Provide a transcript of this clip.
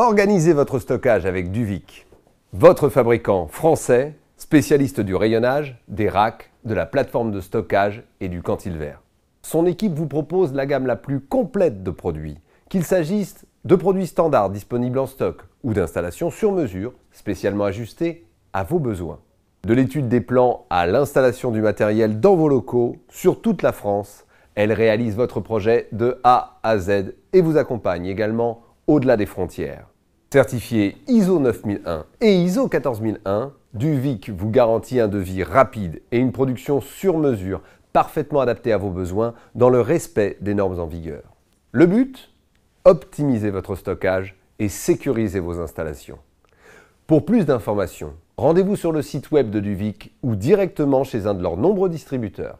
Organisez votre stockage avec Duvic, votre fabricant français, spécialiste du rayonnage, des racks, de la plateforme de stockage et du cantilever. Son équipe vous propose la gamme la plus complète de produits, qu'il s'agisse de produits standards disponibles en stock ou d'installations sur mesure spécialement ajustées à vos besoins. De l'étude des plans à l'installation du matériel dans vos locaux, sur toute la France, elle réalise votre projet de A à Z et vous accompagne également au-delà des frontières. Certifié ISO 9001 et ISO 14001, Duvic vous garantit un devis rapide et une production sur mesure, parfaitement adaptée à vos besoins dans le respect des normes en vigueur. Le but Optimiser votre stockage et sécuriser vos installations. Pour plus d'informations, rendez-vous sur le site web de Duvic ou directement chez un de leurs nombreux distributeurs.